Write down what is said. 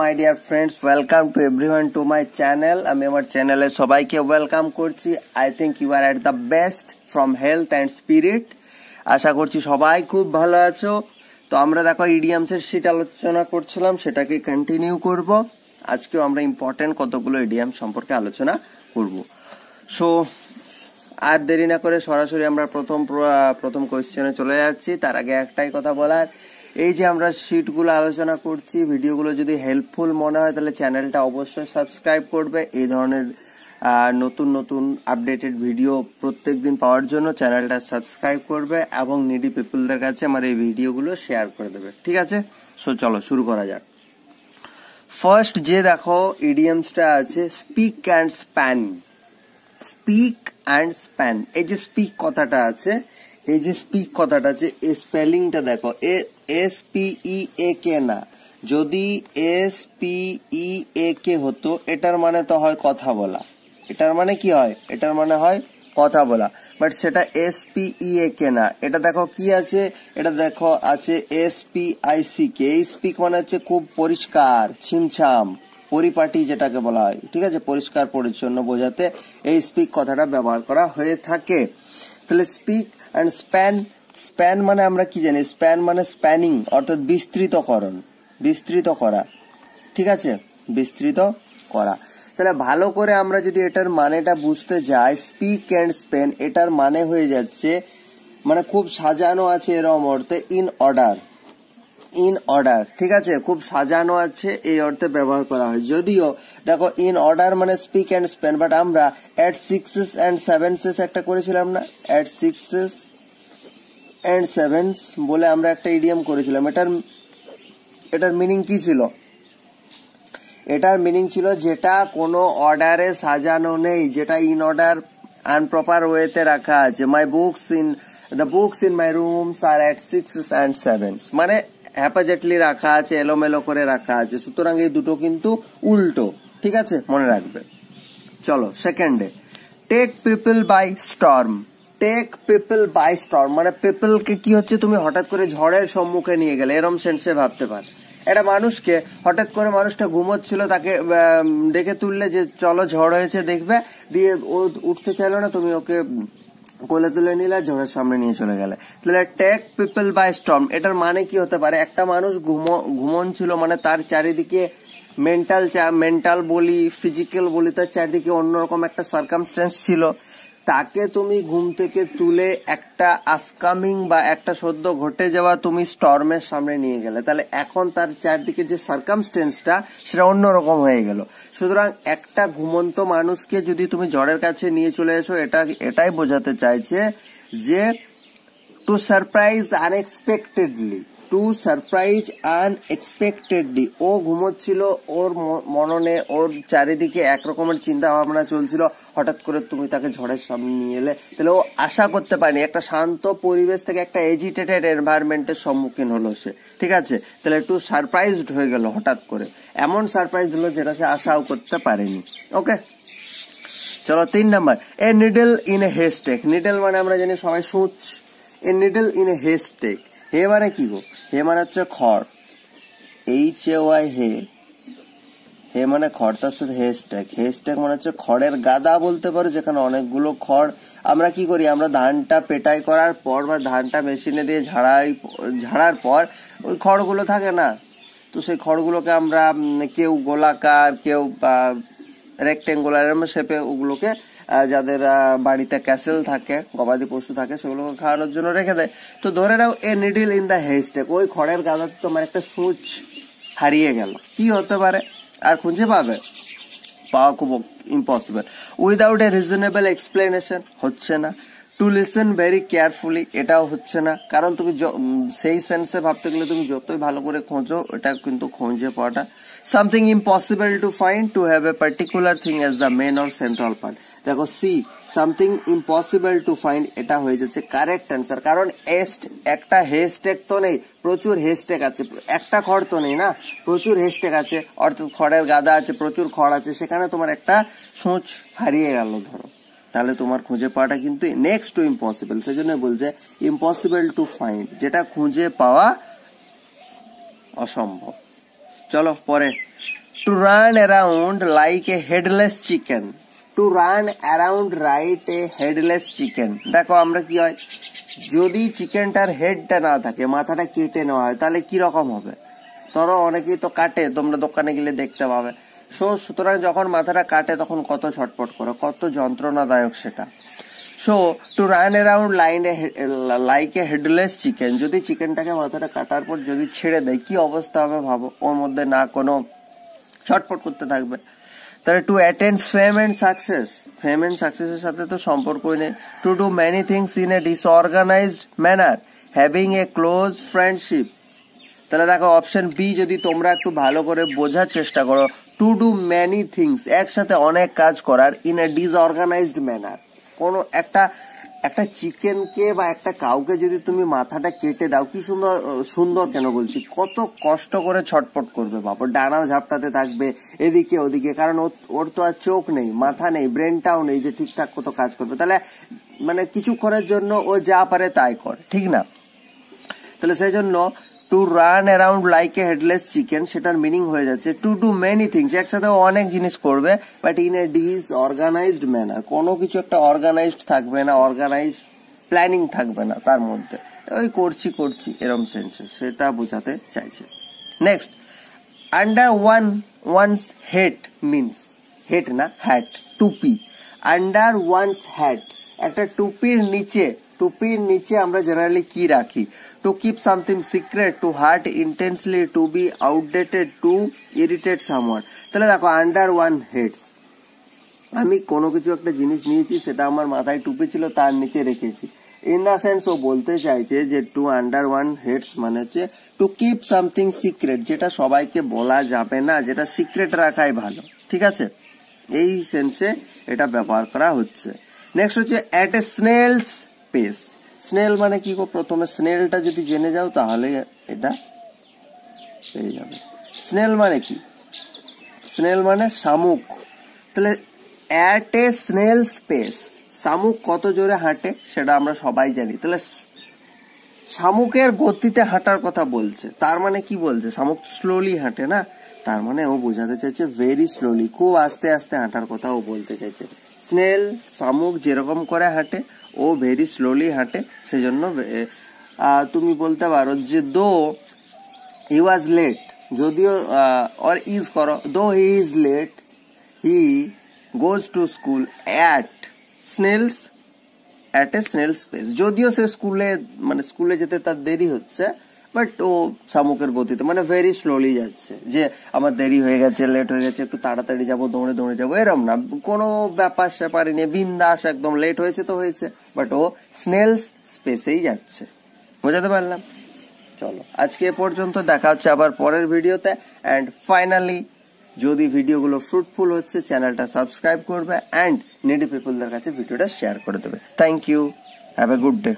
my dear friends welcome to everyone to my channel আমি আমার চ্যানেলে সবাইকে ওয়েলকাম করছি I think you are at the best from health and spirit আশা করছি সবাই খুব ভালো আছো তো আমরা দেখো ইডিয়ামসের সিট আলোচনা করছিলাম সেটাকে কন্টিনিউ করব আজকেও আমরা ইম্পর্টেন্ট কতগুলো ইডিয়াম সম্পর্কে আলোচনা করব সো আর দেরি না করে সরাসরি আমরা প্রথম প্রথম কোয়েশ্চেনে চলে যাচ্ছি তার আগে একটাই কথা বলার এই যে আমরা শিটগুলো আলোচনা করছি ভিডিওগুলো যদি হেল্পফুল মনে হয় তাহলে চ্যানেলটা অবশ্যই সাবস্ক্রাইব করবে এই ধরনের নতুন নতুন আপডেটেড ভিডিও প্রত্যেক দিন পাওয়ার জন্য চ্যানেলটা সাবস্ক্রাইব করবে এবং নিডি পিপুলদের কাছে আমার এই ভিডিওগুলো শেয়ার করে দেবে ঠিক আছে সো চলো শুরু করা যাক ফার্স্ট যে দেখো ইডিয়ামসটা আছে speak and span speak and span এই যে স্পিক কথাটা আছে এই যে স্পিক কথাটা আছে এই স্পেলিংটা দেখো এ এস পিই এ কে না যদি এস পিই এ কে হতো এটার মানে তো হয় কথা বলা এটার মানে কি হয় এটার মানে হয় কথা বলা বাট সেটা এস পিই এ কে না এটা দেখো কি আছে এটা দেখো আছে S P I C K এই স্পিক মানে হচ্ছে খুব পরিষ্কার ছিমছাম পরিপাটি যেটাকে বলা হয় ঠিক আছে পরিষ্কার পরিচ্ছন্ন বোঝাতে এই স্পিক কথাটা ব্যবহার করা হয়ে থাকে তাহলে স্পিক অ্যান্ড স্প্যান স্প্যান মানে আমরা কি জানি স্প্যান মানে স্প্যানিং অর্থাৎ বিস্তৃতকরণ বিস্তৃত করা ঠিক আছে বিস্তৃত করা তাহলে ভালো করে আমরা যদি এটার মানেটা বুঝতে যাই স্পিক অ্যান্ড স্পেন এটার মানে হয়ে যাচ্ছে মানে খুব সাজানো আছে এরম অর্থে ইন অর্ডার ইন অর্ডার ঠিক আছে খুব সাজানো আছে এই অর্থে ব্যবহার করা হয় যদিও দেখো ইন অর্ডার মানে স্পিক অ্যান্ড স্পেন বাট আমরা অ্যাট সিক্সেস অ্যান্ড সেভেন্সেস একটা করেছিলাম না অ্যাট সিক্সেস অ্যান্ড সেভেন্স বলে আমরা একটা ইডিয়াম করেছিলাম এটার এটার মিনিং কি ছিল এটার মিনিং ছিল যেটা কোনো অর্ডারে সাজানো নেই যেটা ইন অর্ডার আনপ্রপার ওয়েতে রাখা আছে my books in the books in my rooms are at six and sevens মানে হ্যাপাজেটলি রাখা আছে এলোমেলো করে রাখা আছে সুতরাং এই দুটো কিন্তু উল্টো ঠিক আছে মনে রাখবে চলো সেকেন্ডে take people by storm take people by storm মানে পিপলকে কি হচ্ছে তুমি হঠাৎ করে ঝড়ের সম্মুখে নিয়ে গেলে এরম সেন্সে ভাবতে পারে এটা মানুষকে হঠাৎ করে মানুষটা ঘুমোচ্ছিল তাকে ডেকে তুললে যে চলো ঝড় হয়েছে দেখবে দিয়ে ও উঠতে চাইলো না তুমি ওকে কোলে তুলে নিলে ঝড়ের সামনে নিয়ে চলে গেলে তাহলে টেক পিপল বাই স্টর্ম এটার মানে কি হতে পারে একটা মানুষ ঘুমো ঘুমন ছিল মানে তার চারিদিকে মেন্টাল মেন্টাল বলি ফিজিক্যাল বলি তার চারিদিকে অন্যরকম একটা সার্কামস্টেন্স ছিল তাকে তুমি ঘুম থেকে তুলে একটা আপকামিং বা একটা সদ্য ঘটে যাওয়া তুমি স্টর্মের সামনে নিয়ে গেলে তাহলে এখন তার চারদিকে যে সার্কামস্টেন্সটা সেটা অন্যরকম হয়ে গেল সুতরাং একটা ঘুমন্ত মানুষকে যদি তুমি জ্বরের কাছে নিয়ে চলে এসো এটা এটাই বোঝাতে চাইছে যে to surprise unexpectedly to surprise unexpectedly ও ঘুমোচ্ছিল ওর মননে ওর চারিদিকে একরকমের চিন্তা ভাবনা চলছিল হঠাৎ করে তুমি তাকে ঝড়ের সামনে নিয়ে এলে তাহলে ও আশা করতে পারেনি একটা শান্ত পরিবেশ থেকে একটা এজিটেটেড এনভায়রনমেন্টের সম্মুখীন হলো সে ঠিক আছে তাহলে একটু সারপ্রাইজড হয়ে গেল হঠাৎ করে এমন সারপ্রাইজ হলো যেটা সে আশাও করতে পারেনি ওকে চলো তিন number a needle in a haystack needle মানে আমরা জানি সবাই সুচ এ নিডল ইন এ হেস্টেক হে মানে কি গো হে মানে হচ্ছে খড় এইচ এ ওয়াই হে হে মানে খড় তার সাথে হে স্ট্যাক হে স্ট্যাক মানে হচ্ছে খড়ের গাদা বলতে পারো যেখানে অনেকগুলো খড় আমরা কি করি আমরা ধানটা পেটাই করার পর বা ধানটা মেশিনে দিয়ে ঝাড়াই ঝাড়ার পর ওই খড়গুলো থাকে না তো সেই খড়গুলোকে আমরা কেউ গোলাকার কেউ বা রেক্টেঙ্গুলার শেপে ওগুলোকে যাদের বাড়িতে ক্যাসেল থাকে গবাদি পশু থাকে সেগুলোকে খাওয়ানোর জন্য রেখে দেয় তো ধরে নাও a needle in the haystack ওই খড়ের গাদাতে তোমার একটা সূচ হারিয়ে গেল কি হতে পারে আর খুঁজে পাবে পাওয়া খুব impossible without a reasonable explanation হচ্ছে না টু লিসেন ভেরি কেয়ারফুলি এটাও হচ্ছে না কারণ তুমি সেই সেন্সে ভাবতে গেলে তুমি যতই ভালো করে খোঁজো এটা কিন্তু খোঁজে পাওয়াটা something impossible to find to have a particular thing as the main or central part দেখো see something impossible to find এটা হয়ে যাচ্ছে কারেক্ট অ্যান্সার কারণ এস্ট একটা হেস্টেক তো নেই প্রচুর হেস্টেক আছে একটা খড় তো নেই না প্রচুর হেস্টেক আছে অর্থাৎ খড়ের গাদা আছে প্রচুর খড় আছে সেখানে তোমার একটা সোঁচ হারিয়ে গেল ধরো তাহলে তোমার খুঁজে পাওয়াটা কিন্তু নেক্সট টু ইম্পসিবল সেজন্য বলছে ইম্পসিবল টু ফাইন্ড যেটা খুঁজে পাওয়া অসম্ভব চলো পরে to run around like a headless chicken to run around right a headless chicken দেখো আমরা কি হয় যদি চিকেনটার হেডটা না থাকে মাথাটা কেটে নেওয়া হয় তাহলে কি রকম হবে ধরো অনেকেই তো কাটে তোমরা দোকানে গেলে দেখতে পাবে সো সুতরাং যখন মাথাটা কাটে তখন কত ছটপট করে কত যন্ত্রণাদায়ক সেটা সো টু রান অ্যারাউন্ড লাইনে লাইক এ হেডলেস চিকেন যদি চিকেনটাকে মাথাটা কাটার পর যদি ছেড়ে দেয় কি অবস্থা হবে ভাবো ওর মধ্যে না কোনো ছটপট করতে থাকবে তাহলে to attend fame and success fame and সাকসেসের সাথে তো সম্পর্কই নেই to do many things in a disorganized manner having a close friendship তাহলে দেখো অপশন বি যদি তোমরা একটু ভালো করে বোঝার চেষ্টা করো টু ডু ম্যানি থিংস একসাথে অনেক কাজ করার ইন এ ডিসঅর্গানাইজড ম্যানার কোনো একটা একটা চিকেনকে বা একটা কাউকে যদি তুমি মাথাটা কেটে দাও কি সুন্দর সুন্দর কেন বলছি কত কষ্ট করে ছটপট করবে বাবা ডানা ঝাপটাতে থাকবে এদিকে ওদিকে কারণ ওর তো আর চোখ নেই মাথা নেই ব্রেনটাও নেই যে ঠিকঠাক কত কাজ করবে তাহলে মানে কিছুক্ষণের জন্য ও যা পারে তাই কর ঠিক না তাহলে সেই জন্য to run around like a headless chicken সেটার মিনিং হয়ে যাচ্ছে টু ডু মেনি থিংস একসাথে অনেক জিনিস করবে but in a disorganized manner কোনো কিছু একটা অর্গানাইজড থাকবে না অর্গানাইজড প্ল্যানিং থাকবে না তার মধ্যে ওই করছি করছি এরম সেন্সে সেটা বোঝাতে চাইছে next under one one's head means head না হ্যাট টুপি আন্ডার ওয়ান্স হ্যাট একটা টুপির নিচে টুপির নিচে আমরা জেনারেলি কি রাখি to keep something secret to hurt intensely to be outdated to irritate someone তাহলে দেখো আন্ডার ওয়ান হেডস আমি কোনো কিছু একটা জিনিস নিয়েছি সেটা আমার মাথায় টুপি ছিল তার নিচে রেখেছি ইন দ্য সেন্স ও বলতে চাইছে যে টু আন্ডার ওয়ান হেডস মানে হচ্ছে টু কিপ সামথিং সিক্রেট যেটা সবাইকে বলা যাবে না যেটা সিক্রেট রাখাই ভালো ঠিক আছে এই সেন্সে এটা ব্যবহার করা হচ্ছে নেক্সট হচ্ছে at a snail's pace snail মানে কি গো প্রথমে স্নেলটা যদি জেনে যাও তাহলে এটা পেয়ে যাবে স্নেল মানে কি স্নেল মানে শামুক তাহলে অ্যাট এ স্নেল স্পেস শামুক কত জোরে হাঁটে সেটা আমরা সবাই জানি তাহলে শামুকের গতিতে হাঁটার কথা বলছে তার মানে কি বলছে শামুক স্লোলি হাঁটে না তার মানে ও বোঝাতে চাইছে ভেরি স্লোলি খুব আস্তে আস্তে হাঁটার কথা ও বলতে চাইছে স্নেল শামুক যেরকম করে হাঁটে ও ভেরি স্লোলি হাঁটে সেজন্য তুমি বলতে পারো যে দো হি ওয়াজ লেট যদিও অর ইজ করো though he is late he goes to school at snail's at a snail's space যদিও সে স্কুলে মানে স্কুলে যেতে তার দেরি হচ্ছে বাট ও শামুকের গতিতে মানে ভেরি স্লোলি যাচ্ছে যে আমার দেরি হয়ে গেছে লেট হয়ে গেছে একটু তাড়াতাড়ি যাবো দৌড়ে দৌড়ে যাবো এরম না কোনো ব্যাপার স্যাপারে নিয়ে বিন্দাস একদম লেট হয়েছে তো হয়েছে বাট ও স্নেলস স্পেসেই যাচ্ছে বোঝাতে পারলাম চলো আজকে এ পর্যন্ত দেখা হচ্ছে আবার পরের ভিডিওতে অ্যান্ড ফাইনালি যদি ভিডিওগুলো ফ্রুটফুল হচ্ছে চ্যানেলটা সাবস্ক্রাইব করবে অ্যান্ড নেডি পিপুলদের কাছে ভিডিওটা শেয়ার করে দেবে thank you have a good day